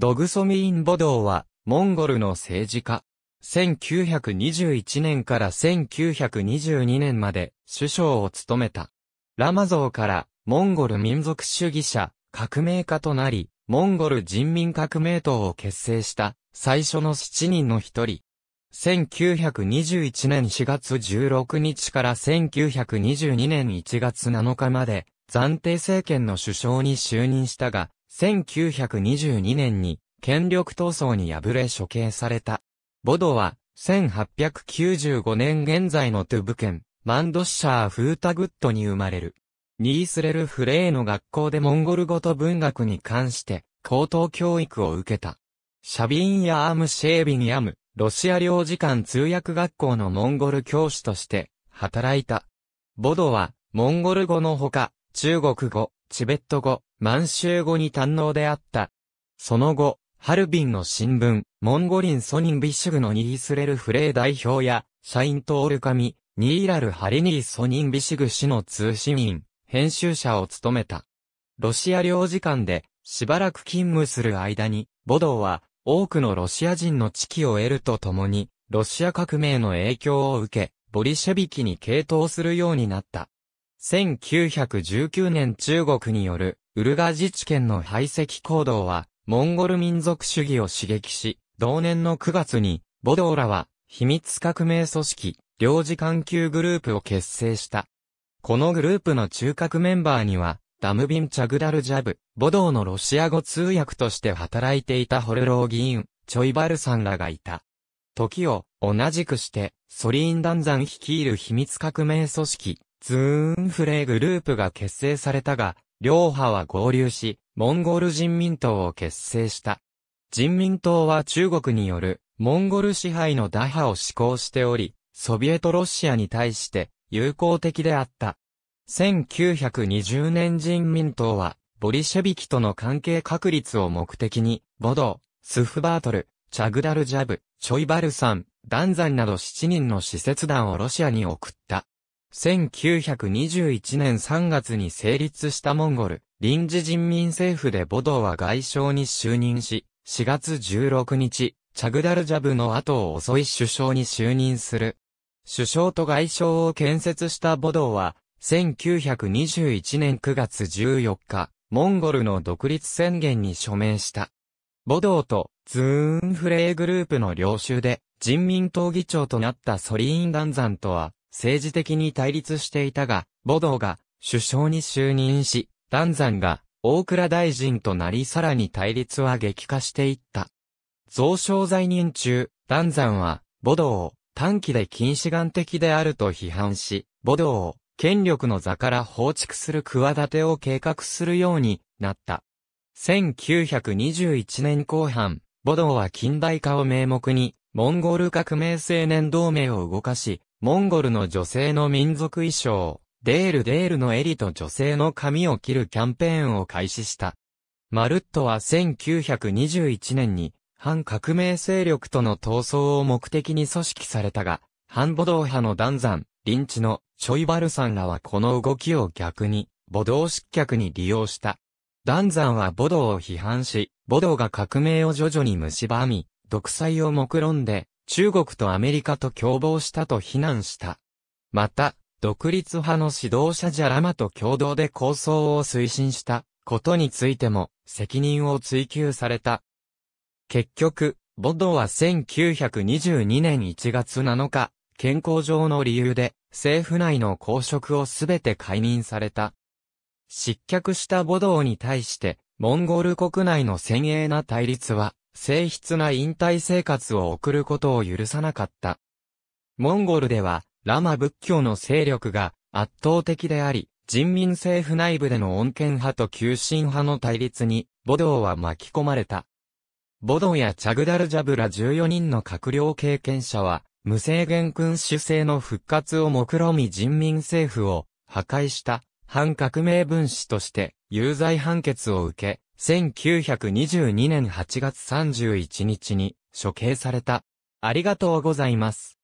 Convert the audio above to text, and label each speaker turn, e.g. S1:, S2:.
S1: ドグソミインボドーは、モンゴルの政治家。1921年から1922年まで首相を務めた。ラマゾーからモンゴル民族主義者、革命家となり、モンゴル人民革命党を結成した最初の7人の一人。1921年4月16日から1922年1月7日まで暫定政権の首相に就任したが、1922年に権力闘争に敗れ処刑された。ボドは、1895年現在のトゥブ県、マンドッシャー・フータグッドに生まれる。ニースレル・フレーの学校でモンゴル語と文学に関して、高等教育を受けた。シャビンヤ・ーム・シェービン・ヤム、ロシア領事館通訳学校のモンゴル教師として、働いた。ボドは、モンゴル語のほか、中国語、チベット語、満州語に堪能であった。その後、ハルビンの新聞、モンゴリンソニンビシュグのニースレルフレイ代表や、社員とオルカミ、ニーラルハリニーソニンビシグ氏の通信員、編集者を務めた。ロシア領事館で、しばらく勤務する間に、ボドーは、多くのロシア人の知識を得るとともに、ロシア革命の影響を受け、ボリシェビキに傾倒するようになった。1919年中国によるウルガ自治県の排斥行動は、モンゴル民族主義を刺激し、同年の9月に、ボドーラは、秘密革命組織、領事環球グループを結成した。このグループの中核メンバーには、ダムビン・チャグダルジャブ、ボドーのロシア語通訳として働いていたホルロー議員、チョイバルさんらがいた。時を同じくして、ソリーン・ダンザン率いる秘密革命組織、ズーンフレーグループが結成されたが、両派は合流し、モンゴル人民党を結成した。人民党は中国によるモンゴル支配の打破を施行しており、ソビエトロシアに対して友好的であった。1920年人民党は、ボリシェビキとの関係確立を目的に、ボドー、スフバートル、チャグダルジャブ、チョイバルサン、ダンザンなど7人の施設団をロシアに送った。1921年3月に成立したモンゴル臨時人民政府でボドーは外相に就任し、4月16日、チャグダルジャブの後を遅い首相に就任する。首相と外相を建設したボドーは、1921年9月14日、モンゴルの独立宣言に署名した。ボドーとズーンフレーグループの領袖で、人民党議長となったソリーン・ダンザンとは、政治的に対立していたが、ボドーが首相に就任し、ダンザンが大倉大臣となりさらに対立は激化していった。増床在任中、ダンザンは、ボドーを短期で禁止眼的であると批判し、ボドーを権力の座から放逐する企てを計画するようになった。1921年後半、ボドーは近代化を名目に、モンゴル革命青年同盟を動かし、モンゴルの女性の民族衣装、デールデールの襟と女性の髪を切るキャンペーンを開始した。マルットは1921年に、反革命勢力との闘争を目的に組織されたが、反ボドー派の断山、リンチのショイバルさんらはこの動きを逆に、ボドー失脚に利用した。ダンザンはボドーを批判し、ボドーが革命を徐々に蝕み、独裁を目論んで、中国とアメリカと共謀したと非難した。また、独立派の指導者ジャラマと共同で構想を推進したことについても責任を追及された。結局、ボドは1922年1月7日、健康上の理由で政府内の公職をすべて解任された。失脚したボドーに対して、モンゴル国内の先鋭な対立は正筆な引退生活を送ることを許さなかった。モンゴルでは、ラマ仏教の勢力が圧倒的であり、人民政府内部での恩恵派と急進派の対立に、ボドーは巻き込まれた。ボドーやチャグダルジャブラ14人の閣僚経験者は、無制限君主制の復活を目論み人民政府を破壊した反革命分子として有罪判決を受け、1922年8月31日に処刑された。ありがとうございます。